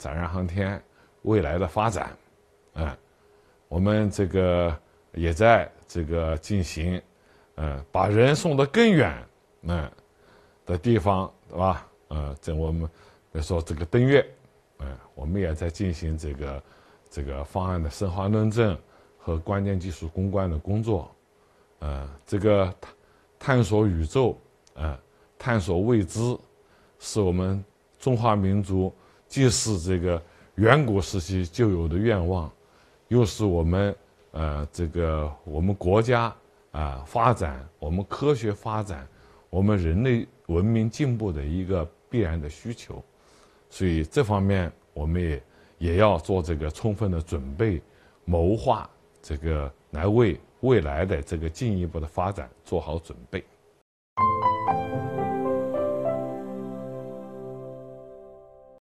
载人航天未来的发展，嗯，我们这个也在这个进行，嗯，把人送得更远，嗯，的地方对吧？呃，在我们比如说这个登月，嗯，我们也在进行这个这个方案的深化论证和关键技术攻关的工作，呃，这个探索宇宙，呃，探索未知，是我们中华民族。既是这个远古时期就有的愿望，又是我们呃这个我们国家啊发展我们科学发展我们人类文明进步的一个必然的需求，所以这方面我们也也要做这个充分的准备、谋划，这个来为未来的这个进一步的发展做好准备。